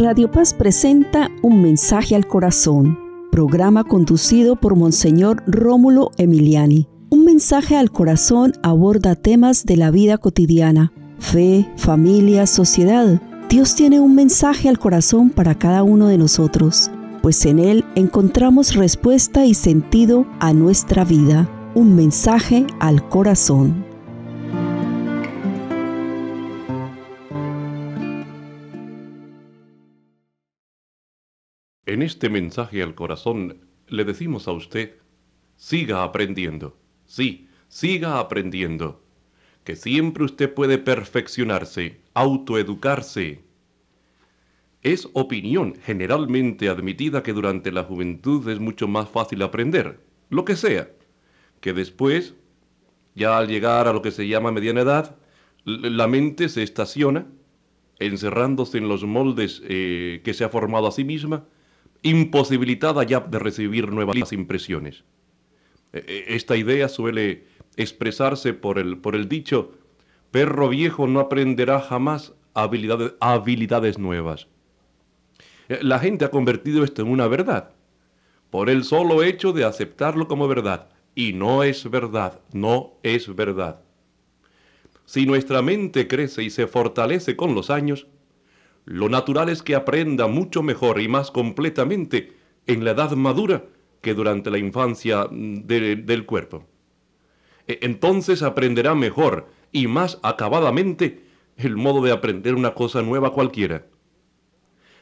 Radio Paz presenta Un mensaje al corazón, programa conducido por Monseñor Rómulo Emiliani. Un mensaje al corazón aborda temas de la vida cotidiana, fe, familia, sociedad. Dios tiene un mensaje al corazón para cada uno de nosotros, pues en Él encontramos respuesta y sentido a nuestra vida. Un mensaje al corazón. En este mensaje al corazón le decimos a usted, siga aprendiendo, sí, siga aprendiendo, que siempre usted puede perfeccionarse, autoeducarse. Es opinión generalmente admitida que durante la juventud es mucho más fácil aprender, lo que sea, que después, ya al llegar a lo que se llama mediana edad, la mente se estaciona, encerrándose en los moldes eh, que se ha formado a sí misma, imposibilitada ya de recibir nuevas impresiones. E, e, esta idea suele expresarse por el, por el dicho, perro viejo no aprenderá jamás habilidades, habilidades nuevas. E, la gente ha convertido esto en una verdad, por el solo hecho de aceptarlo como verdad. Y no es verdad, no es verdad. Si nuestra mente crece y se fortalece con los años, lo natural es que aprenda mucho mejor y más completamente en la edad madura que durante la infancia mm, del cuerpo. E, entonces aprenderá mejor y más acabadamente el modo de aprender una cosa nueva cualquiera.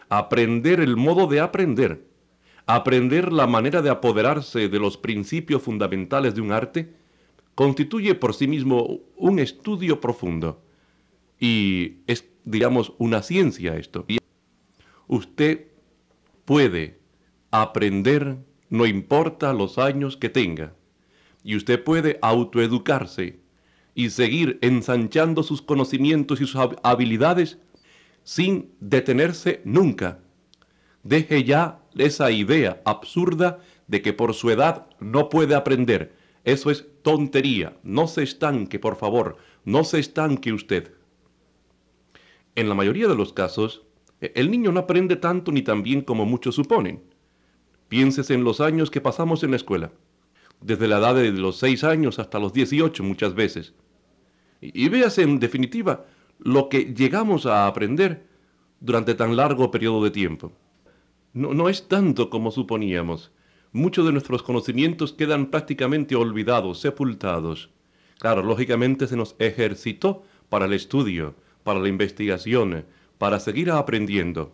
Aprender el modo de aprender, aprender la manera de apoderarse de los principios fundamentales de un arte, constituye por sí mismo un estudio profundo y digamos, una ciencia esto. Usted puede aprender, no importa los años que tenga, y usted puede autoeducarse y seguir ensanchando sus conocimientos y sus habilidades sin detenerse nunca. Deje ya esa idea absurda de que por su edad no puede aprender. Eso es tontería. No se estanque, por favor. No se estanque usted. En la mayoría de los casos, e, el niño no aprende tanto ni tan bien como muchos suponen. Piénsese en los años que pasamos en la escuela, desde la edad de los 6 años hasta los 18 muchas veces. Y, véase en definitiva lo que llegamos a aprender durante tan largo periodo de tiempo. No, no es tanto como suponíamos. Muchos de nuestros conocimientos quedan prácticamente olvidados, sepultados. Claro, lógicamente se nos ejercitó para el estudio, para la investigación, para seguir aprendiendo.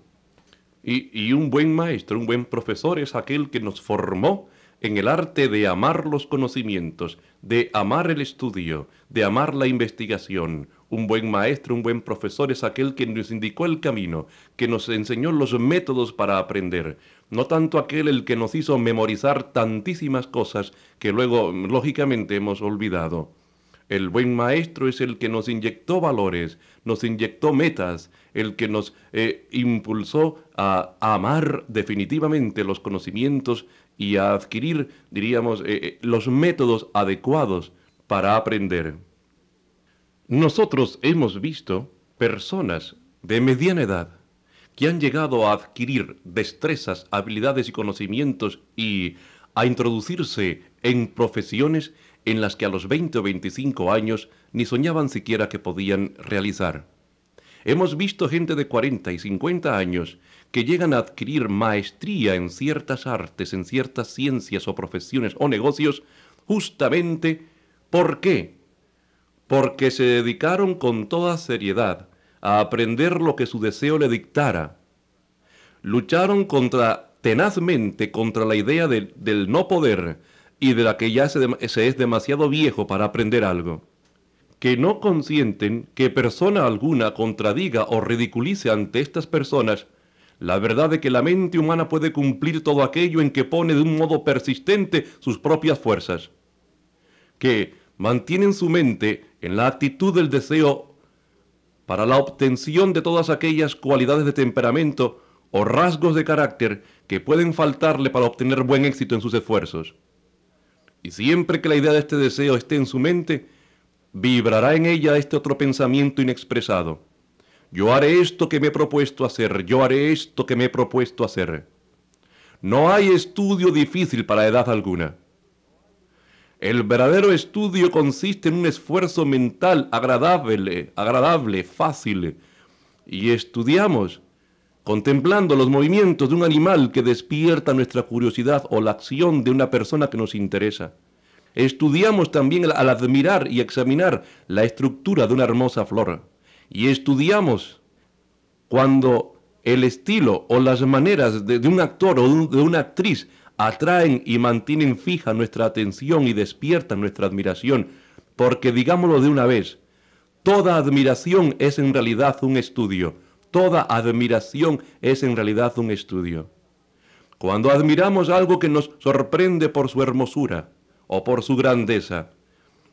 Y, un buen maestro, un buen profesor es aquel que nos formó en el arte de amar los conocimientos, de amar el estudio, de amar la investigación. Un buen maestro, un buen profesor es aquel que nos indicó el camino, que nos enseñó los métodos para aprender. No tanto aquel el que nos hizo memorizar tantísimas cosas que luego, lógicamente, hemos olvidado. El buen maestro es el que nos inyectó valores, nos inyectó metas, el que nos eh, impulsó a, amar definitivamente los conocimientos y a adquirir, diríamos, eh, eh, los métodos adecuados para aprender. Nosotros hemos visto personas de mediana edad que han llegado a adquirir destrezas, habilidades y conocimientos y a introducirse en profesiones en las que a los 20 o 25 años ni soñaban siquiera que podían realizar. Hemos visto gente de 40 y 50 años que llegan a adquirir maestría en ciertas artes, en ciertas ciencias o profesiones o negocios, justamente ¿por qué? Porque se dedicaron con toda seriedad a aprender lo que su deseo le dictara. Lucharon contra tenazmente contra la idea del no poder y de la que ya se, se es demasiado viejo para aprender algo. Que no consienten que persona alguna contradiga o ridiculice ante estas personas la verdad de que la mente humana puede cumplir todo aquello en que pone de un modo persistente sus propias fuerzas. Que mantienen su mente en la actitud del deseo para la obtención de todas aquellas cualidades de temperamento o rasgos de carácter que pueden faltarle para obtener buen éxito en sus esfuerzos. Y siempre que la idea de este deseo esté en su mente, vibrará en ella este otro pensamiento inexpresado. Yo haré esto que me he propuesto hacer, yo haré esto que me he propuesto hacer. No hay estudio difícil para edad alguna. El verdadero estudio consiste en un esfuerzo mental agradable, agradable, fácil. Y estudiamos contemplando los movimientos de un animal que despierta nuestra curiosidad o la acción de una persona que nos interesa. Estudiamos también al admirar y examinar la estructura de una hermosa flor. Y estudiamos cuando el estilo o las maneras de, un actor o de una actriz atraen y mantienen fija nuestra atención y despiertan nuestra admiración. Porque digámoslo de una vez, toda admiración es en realidad un estudio Toda admiración es en realidad un estudio. Cuando admiramos algo que nos sorprende por su hermosura o por su grandeza,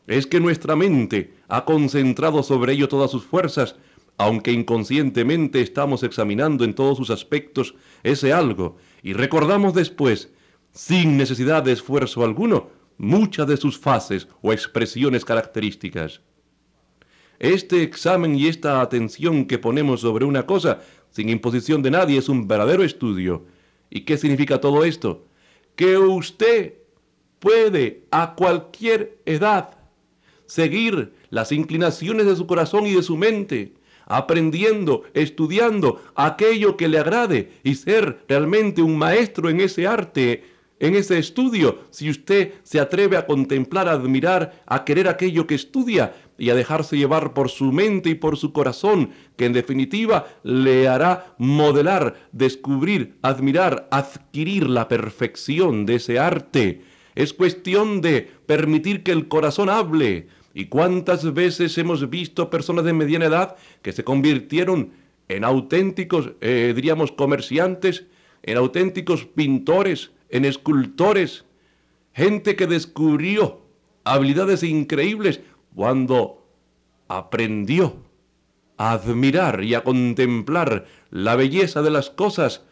es que nuestra mente ha concentrado sobre ello todas sus fuerzas, aunque inconscientemente estamos examinando en todos sus aspectos ese algo y recordamos después, sin necesidad de esfuerzo alguno, muchas de sus fases o expresiones características. Este examen y esta atención que ponemos sobre una cosa, sin imposición de nadie, es un verdadero estudio. ¿Y qué significa todo esto? Que usted puede a cualquier edad seguir las inclinaciones de su corazón y de su mente, aprendiendo, estudiando aquello que le agrade y ser realmente un maestro en ese arte, en ese estudio, si usted se atreve a contemplar, a admirar, a querer aquello que estudia, y a dejarse llevar por su mente y por su corazón, que en definitiva le hará modelar, descubrir, admirar, adquirir la perfección de ese arte. Es cuestión de permitir que el corazón hable. ¿Y cuántas veces hemos visto personas de mediana edad que se convirtieron en auténticos, eh, diríamos, comerciantes, en auténticos pintores, en escultores? Gente que descubrió habilidades increíbles cuando aprendió a admirar y a contemplar la belleza de las cosas,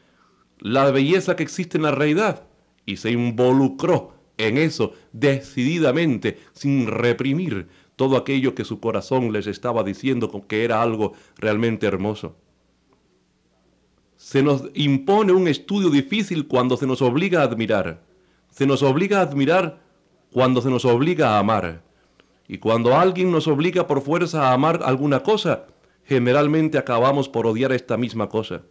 la belleza que existe en la realidad, y se involucró en eso decididamente, sin reprimir todo aquello que su corazón les estaba diciendo que era algo realmente hermoso. Se nos impone un estudio difícil cuando se nos obliga a admirar. Se nos obliga a admirar cuando se nos obliga a amar y cuando alguien nos obliga por fuerza a amar alguna cosa, generalmente acabamos por odiar esta misma cosa.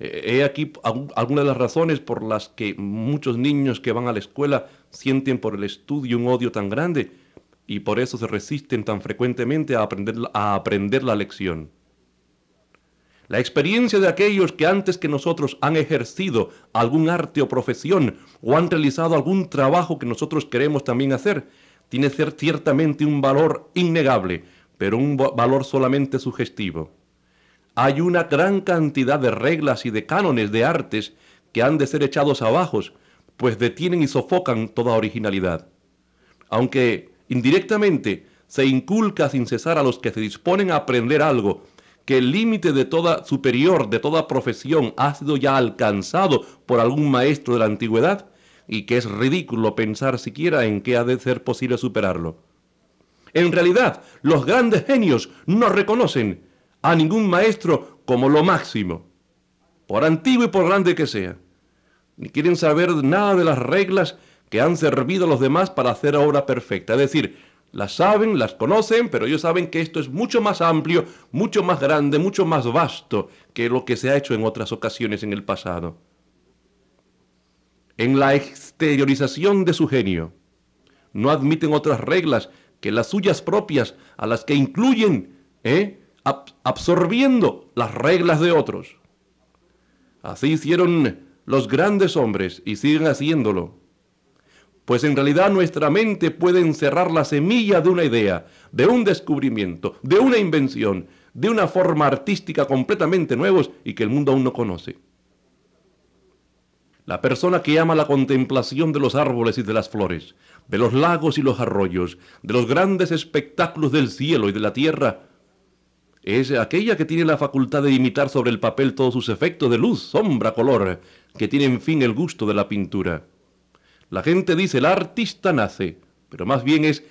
Eh, he aquí algunas de las razones por las que muchos niños que van a la escuela sienten por el estudio un odio tan grande y por eso se resisten tan frecuentemente a aprender, a aprender la lección. La experiencia de aquellos que antes que nosotros han ejercido algún arte o profesión o han realizado algún trabajo que nosotros queremos también hacer tiene ciertamente un valor innegable, pero un valor solamente sugestivo. Hay una gran cantidad de reglas y de cánones de artes que han de ser echados abajo, pues detienen y sofocan toda originalidad. Aunque indirectamente se inculca sin cesar a los que se disponen a aprender algo que el límite de toda superior, de toda profesión, ha sido ya alcanzado por algún maestro de la antigüedad, y que es ridículo pensar siquiera en qué ha de ser posible superarlo. En realidad, los grandes genios no reconocen a ningún maestro como lo máximo, por antiguo y por grande que sea. Ni quieren saber nada de las reglas que han servido a los demás para hacer obra perfecta. Es decir, las saben, las conocen, pero ellos saben que esto es mucho más amplio, mucho más grande, mucho más vasto que lo que se ha hecho en otras ocasiones en el pasado en la exteriorización de su genio. No admiten otras reglas que las suyas propias, a las que incluyen, ¿eh? absorbiendo las reglas de otros. Así hicieron los grandes hombres y siguen haciéndolo. Pues en realidad nuestra mente puede encerrar la semilla de una idea, de un descubrimiento, de una invención, de una forma artística completamente nuevos y que el mundo aún no conoce. La persona que ama la contemplación de los árboles y de las flores, de los lagos y los arroyos, de los grandes espectáculos del cielo y de la tierra, es aquella que tiene la facultad de imitar sobre el papel todos sus efectos de luz, sombra, color, que tiene en fin el gusto de la pintura. La gente dice el artista nace, pero más bien es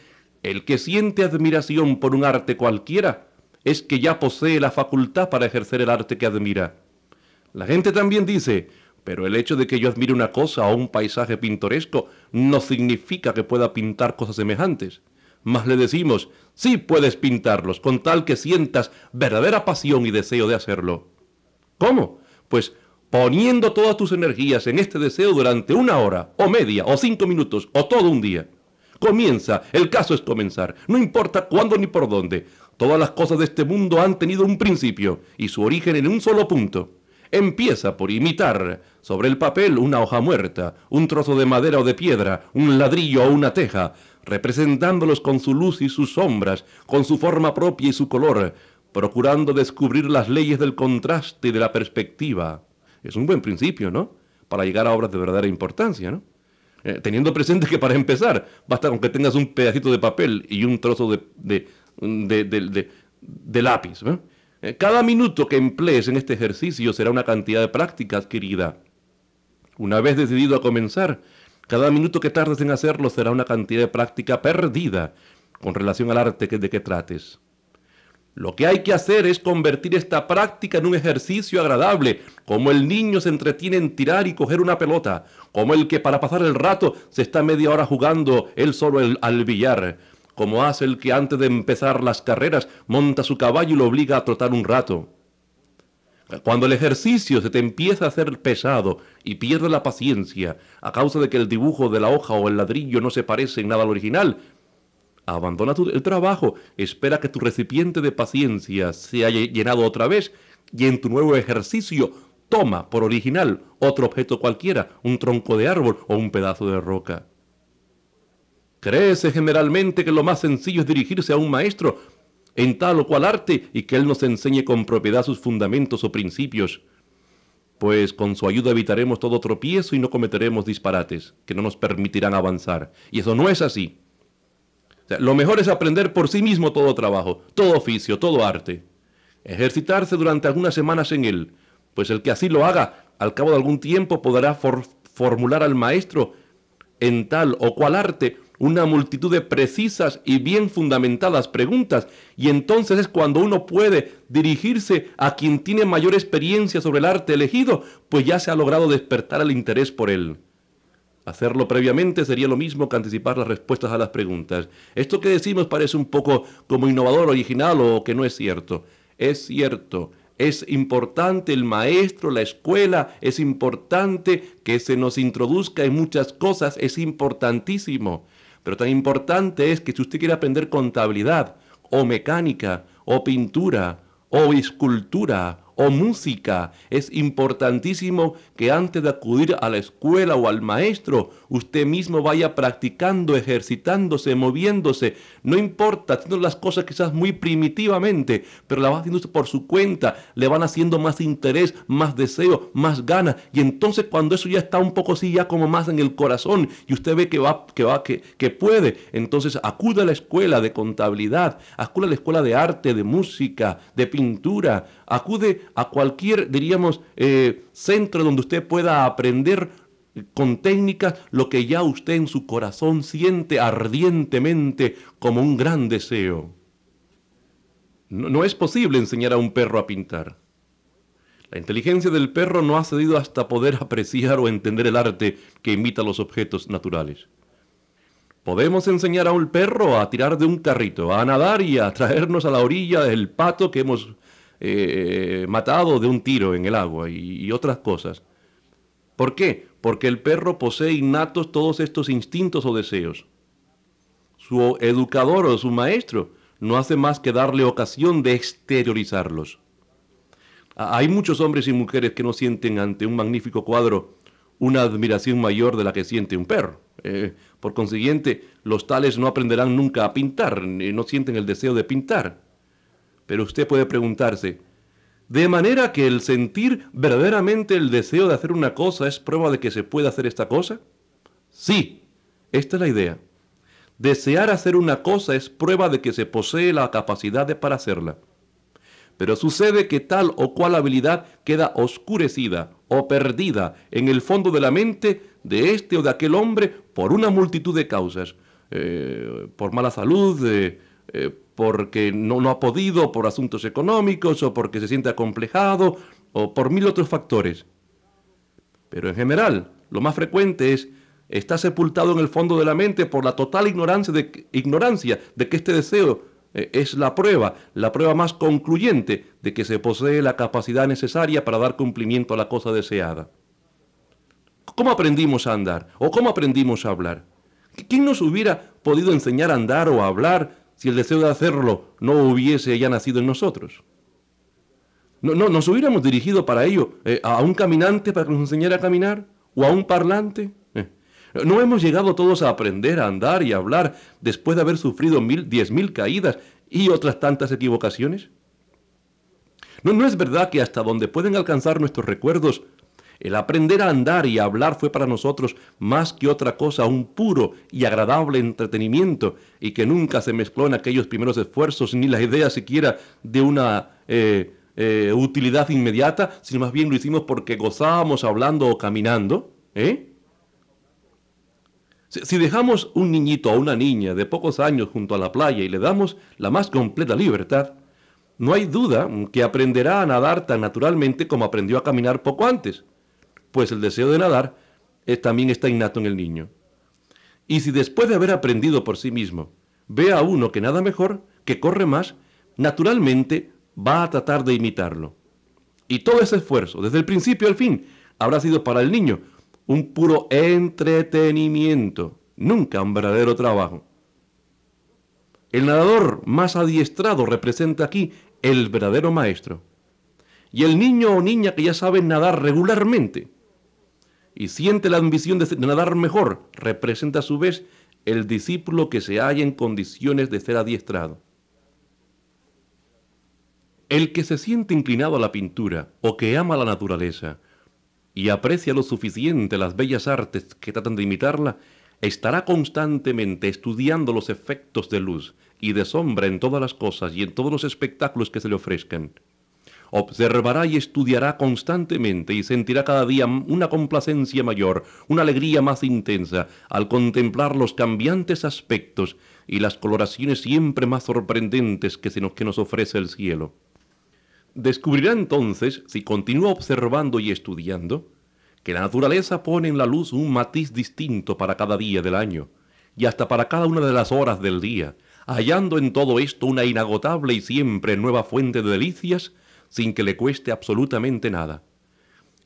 el que siente admiración por un arte cualquiera, es que ya posee la facultad para ejercer el arte que admira. La gente también dice, pero el hecho de que yo admire una cosa o un paisaje pintoresco no significa que pueda pintar cosas semejantes. Más le decimos, sí puedes pintarlos, con tal que sientas verdadera pasión y deseo de hacerlo. ¿Cómo? Pues poniendo todas tus energías en este deseo durante una hora, o media, o cinco minutos, o todo un día. Comienza, el caso es comenzar, no importa cuándo ni por dónde. Todas las cosas de este mundo han tenido un principio y su origen en un solo punto. Empieza por imitar sobre el papel, una hoja muerta, un trozo de madera o de piedra, un ladrillo o una teja, representándolos con su luz y sus sombras, con su forma propia y su color, procurando descubrir las leyes del contraste y de la perspectiva. Es un buen principio, ¿no? Para llegar a obras de verdadera importancia, ¿no? Eh, teniendo presente que para empezar, basta con que tengas un pedacito de papel y un trozo de, lápiz. Eh, cada minuto que emplees en este ejercicio será una cantidad de práctica adquirida. Una vez decidido a comenzar, cada minuto que tardes en hacerlo será una cantidad de práctica perdida con relación al arte que de que trates. Lo que hay que hacer es convertir esta práctica en un ejercicio agradable, como el niño se entretiene en tirar y coger una pelota, como el que para pasar el rato se está media hora jugando él solo al billar, como hace el que antes de empezar las carreras monta su caballo y lo obliga a trotar un rato. Cuando el ejercicio se te empieza a hacer pesado y pierdes la paciencia a causa de que el dibujo de la hoja o el ladrillo no se parece en nada al original, abandona el trabajo, espera que tu recipiente de paciencia se haya llenado otra vez y en tu nuevo ejercicio toma por original otro objeto cualquiera, un tronco de árbol o un pedazo de roca. Crees generalmente que lo más sencillo es dirigirse a un maestro en tal o cual arte y que Él nos enseñe con propiedad sus fundamentos o principios, pues con su ayuda evitaremos todo tropiezo y no cometeremos disparates que no nos permitirán avanzar. Y eso no es así. lo mejor es aprender por sí mismo todo trabajo, todo oficio, todo arte. Ejercitarse durante algunas semanas en él, pues el que así lo haga, al cabo de algún tiempo podrá formular al maestro en tal o cual arte una multitud de precisas y bien fundamentadas preguntas, y entonces es cuando uno puede dirigirse a quien tiene mayor experiencia sobre el arte elegido, pues ya se ha logrado despertar el interés por él. Hacerlo previamente sería lo mismo que anticipar las respuestas a las preguntas. Esto que decimos parece un poco como innovador, original o que no es cierto. Es cierto, es importante el maestro, la escuela, es importante que se nos introduzca en muchas cosas, es importantísimo. Pero tan importante es que si usted quiere aprender contabilidad o mecánica o pintura o escultura o música. Es importantísimo que antes de acudir a la escuela o al maestro, usted mismo vaya practicando, ejercitándose, moviéndose. No importa, haciendo las cosas quizás muy primitivamente, pero la va haciendo por su cuenta, le van haciendo más interés, más deseo, más ganas. Y entonces cuando eso ya está un poco así, ya como más en el corazón, y usted ve que va, que va, que, que puede, entonces acude a la escuela de contabilidad, acude a la escuela de arte, de música, de pintura, acude a cualquier, diríamos, eh, centro donde usted pueda aprender con técnicas lo que ya usted en su corazón siente ardientemente como un gran deseo. No, no, es posible enseñar a un perro a pintar. La inteligencia del perro no ha cedido hasta poder apreciar o entender el arte que imita los objetos naturales. Podemos enseñar a un perro a tirar de un carrito, a nadar y a traernos a la orilla del pato que hemos eh, matado de un tiro en el agua y, otras cosas. ¿Por qué? Porque el perro posee innatos todos estos instintos o deseos. Su educador o su maestro no hace más que darle ocasión de exteriorizarlos. Hay muchos hombres y mujeres que no sienten ante un magnífico cuadro una admiración mayor de la que siente un perro. Eh, por consiguiente, los tales no aprenderán nunca a pintar, no sienten el deseo de pintar. Pero usted puede preguntarse, de manera que el sentir verdaderamente el deseo de hacer una cosa es prueba de que se puede hacer esta cosa? Sí, esta es la idea. Desear hacer una cosa es prueba de que se posee la capacidad de para hacerla. Pero sucede que tal o cual habilidad queda oscurecida o perdida en el fondo de la mente de este o de aquel hombre por una multitud de causas. Eh, por mala salud, eh, eh porque no, ha podido por asuntos económicos o porque se siente acomplejado o por mil otros factores. Pero en general, lo más frecuente es está sepultado en el fondo de la mente por la total ignorancia ignorancia de que este deseo eh, es la prueba, la prueba más concluyente de que se posee la capacidad necesaria para dar cumplimiento a la cosa deseada. ¿Cómo aprendimos a andar? ¿O cómo aprendimos a hablar? ¿Quién nos hubiera podido enseñar a andar o a hablar si el deseo de hacerlo no hubiese ya nacido en nosotros. No, nos hubiéramos dirigido para ello eh, a un caminante para que nos enseñara a caminar o a un parlante. Eh, no hemos llegado todos a aprender a andar y a hablar después de haber sufrido mil, diez mil caídas y otras tantas equivocaciones. No, no es verdad que hasta donde pueden alcanzar nuestros recuerdos el aprender a andar y a hablar fue para nosotros más que otra cosa un puro y agradable entretenimiento y que nunca se mezcló en aquellos primeros esfuerzos ni la idea siquiera de una eh, eh, utilidad inmediata, sino más bien lo hicimos porque gozábamos hablando o caminando. ¿eh? Si dejamos un niñito o una niña de pocos años junto a la playa y le damos la más completa libertad, no hay duda que aprenderá a nadar tan naturalmente como aprendió a caminar poco antes pues el deseo de nadar es, también está innato en el niño. Y si después de haber aprendido por sí mismo, ve a uno que nada mejor, que corre más, naturalmente va a tratar de imitarlo. Y todo ese esfuerzo, desde el principio al fin, habrá sido para el niño un puro entretenimiento, nunca un verdadero trabajo. El nadador más adiestrado representa aquí el verdadero maestro. Y el niño o niña que ya sabe nadar regularmente, y siente la ambición de nadar mejor, representa a su vez el discípulo que se halla en condiciones de ser adiestrado. El que se siente inclinado a la pintura o que ama la naturaleza y aprecia lo suficiente las bellas artes que tratan de imitarla, estará constantemente estudiando los efectos de luz y de sombra en todas las cosas y en todos los espectáculos que se le ofrezcan observará y estudiará constantemente y sentirá cada día una complacencia mayor, una alegría más intensa al contemplar los cambiantes aspectos y las coloraciones siempre más sorprendentes que, se que nos ofrece el cielo. Descubrirá entonces, si continúa observando y estudiando, que la naturaleza pone en la luz un matiz distinto para cada día del año y hasta para cada una de las horas del día, hallando en todo esto una inagotable y siempre nueva fuente de delicias sin que le cueste absolutamente nada.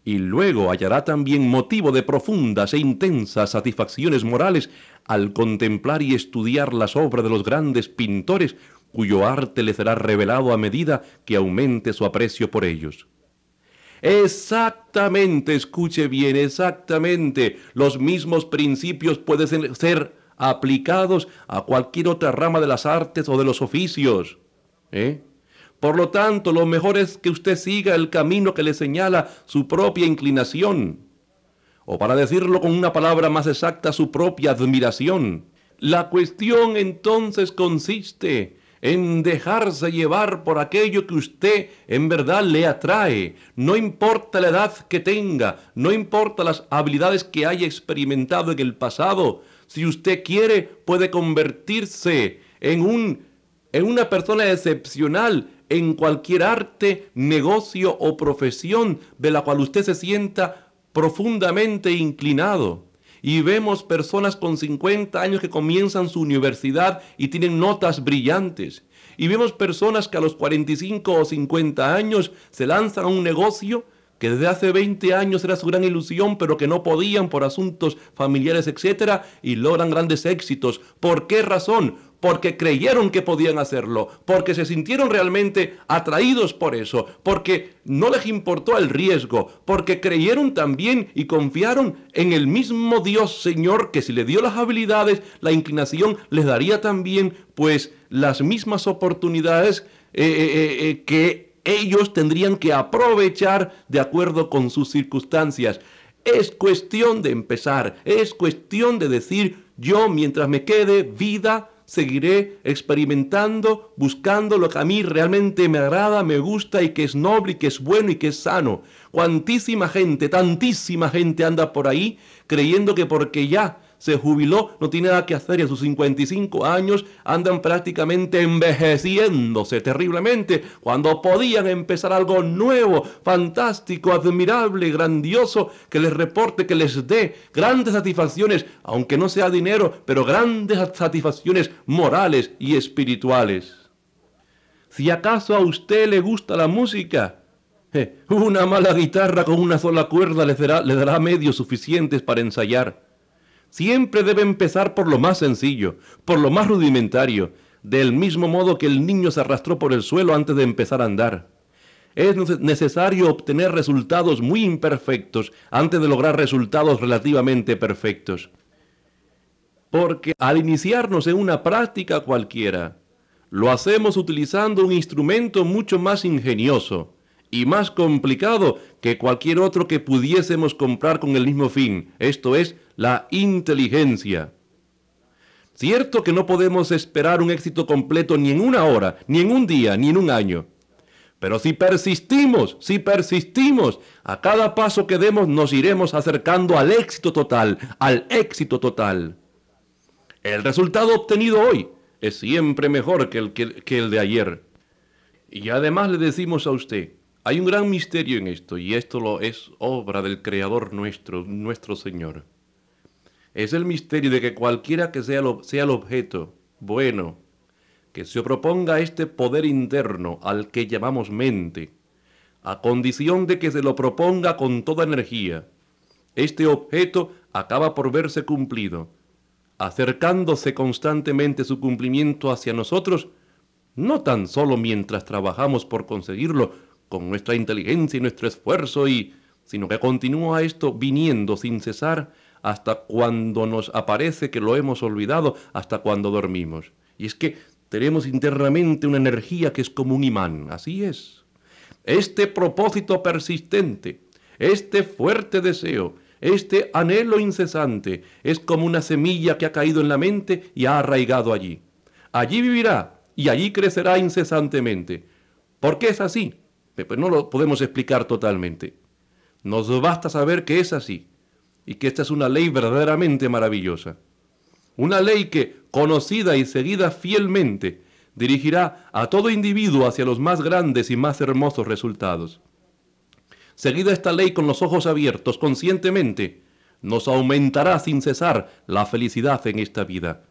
Y luego hallará también motivo de profundas e intensas satisfacciones morales al contemplar y estudiar las obras de los grandes pintores cuyo arte le será revelado a medida que aumente su aprecio por ellos. Exactamente, escuche bien, exactamente, los mismos principios pueden ser aplicados a cualquier otra rama de las artes o de los oficios. ¿Eh? Por lo tanto, lo mejor es que usted siga el camino que le señala su propia inclinación, o para decirlo con una palabra más exacta, su propia admiración. La cuestión entonces consiste en dejarse llevar por aquello que usted en verdad le atrae. No importa la edad que tenga, no importa las habilidades que haya experimentado en el pasado, si usted quiere puede convertirse en, un, en una persona excepcional en cualquier arte, negocio o profesión de la cual usted se sienta profundamente inclinado. Y vemos personas con 50 años que comienzan su universidad y tienen notas brillantes. Y vemos personas que a los 45 o 50 años se lanzan a un negocio que desde hace 20 años era su gran ilusión, pero que no podían por asuntos familiares, etcétera, y logran grandes éxitos. ¿Por qué razón? porque creyeron que podían hacerlo, porque se sintieron realmente atraídos por eso, porque no les importó el riesgo, porque creyeron también y confiaron en el mismo Dios Señor que si le dio las habilidades, la inclinación, les daría también pues las mismas oportunidades eh, eh, eh, que ellos tendrían que aprovechar de acuerdo con sus circunstancias. Es cuestión de empezar, es cuestión de decir, yo mientras me quede vida, seguiré experimentando, buscando lo que a mí realmente me agrada, me gusta y que es noble y que es bueno y que es sano. Cuantísima gente, tantísima gente anda por ahí creyendo que porque ya se jubiló, no tiene nada que hacer y a sus 55 años andan prácticamente envejeciéndose terriblemente cuando podían empezar algo nuevo, fantástico, admirable, grandioso, que les reporte, que les dé grandes satisfacciones, aunque no sea dinero, pero grandes satisfacciones morales y espirituales. Si acaso a usted le gusta la música, eh, una mala guitarra con una sola cuerda le dará, le dará medios suficientes para ensayar. Siempre debe empezar por lo más sencillo, por lo más rudimentario, del mismo modo que el niño se arrastró por el suelo antes de empezar a andar. Es necesario obtener resultados muy imperfectos antes de lograr resultados relativamente perfectos. Porque al iniciarnos en una práctica cualquiera, lo hacemos utilizando un instrumento mucho más ingenioso, y más complicado que cualquier otro que pudiésemos comprar con el mismo fin, esto es la inteligencia. Cierto que no podemos esperar un éxito completo ni en una hora, ni en un día, ni en un año. Pero si persistimos, si persistimos, a cada paso que demos nos iremos acercando al éxito total, al éxito total. El resultado obtenido hoy es siempre mejor que el, que el de ayer. Y además le decimos a usted, hay un gran misterio en esto y esto lo es obra del Creador nuestro, nuestro Señor. Es el misterio de que cualquiera que sea, sea el objeto bueno, que se proponga este poder interno al que llamamos mente, a condición de que se lo proponga con toda energía, este objeto acaba por verse cumplido, acercándose constantemente su cumplimiento hacia nosotros, no tan solo mientras trabajamos por conseguirlo, con nuestra inteligencia y nuestro esfuerzo, y, sino que continúa esto viniendo sin cesar hasta cuando nos aparece que lo hemos olvidado, hasta cuando dormimos. Y es que tenemos internamente una energía que es como un imán, así es. Este propósito persistente, este fuerte deseo, este anhelo incesante es como una semilla que ha caído en la mente y ha arraigado allí. Allí vivirá y allí crecerá incesantemente. ¿Por qué es así? Pues no lo podemos explicar totalmente. Nos basta saber que es así y que esta es una ley verdaderamente maravillosa. Una ley que, conocida y seguida fielmente, dirigirá a todo individuo hacia los más grandes y más hermosos resultados. Seguida esta ley con los ojos abiertos, conscientemente, nos aumentará sin cesar la felicidad en esta vida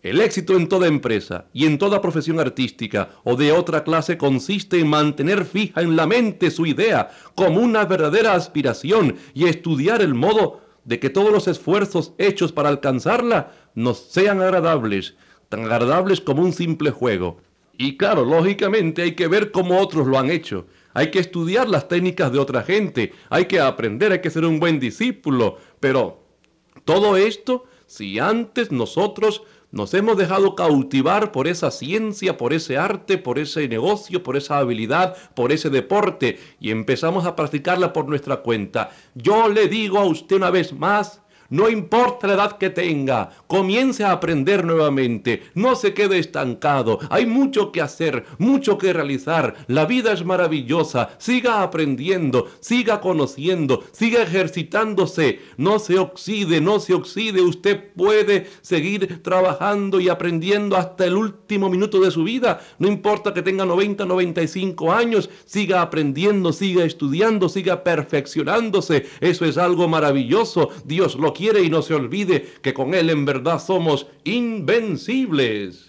el éxito en toda empresa y en toda profesión artística o de otra clase consiste en mantener fija en la mente su idea como una verdadera aspiración y estudiar el modo de que todos los esfuerzos hechos para alcanzarla nos sean agradables, tan agradables como un simple juego. Y claro, lógicamente hay que ver cómo otros lo han hecho. Hay que estudiar las técnicas de otra gente, hay que aprender, hay que ser un buen discípulo. Pero todo esto si antes nosotros nos hemos dejado cautivar por esa ciencia, por ese arte, por ese negocio, por esa habilidad, por ese deporte y empezamos a practicarla por nuestra cuenta. Yo le digo a usted una vez más, no importa la edad que tenga, comience a aprender nuevamente, no se quede estancado, hay mucho que hacer, mucho que realizar, la vida es maravillosa, siga aprendiendo, siga conociendo, siga ejercitándose, no se oxide, no se oxide, usted puede seguir trabajando y aprendiendo hasta el último minuto de su vida, no importa que tenga 90, 95 años, siga aprendiendo, siga estudiando, siga perfeccionándose, eso es algo maravilloso, Dios lo quiere y no se olvide que con Él en verdad somos invencibles.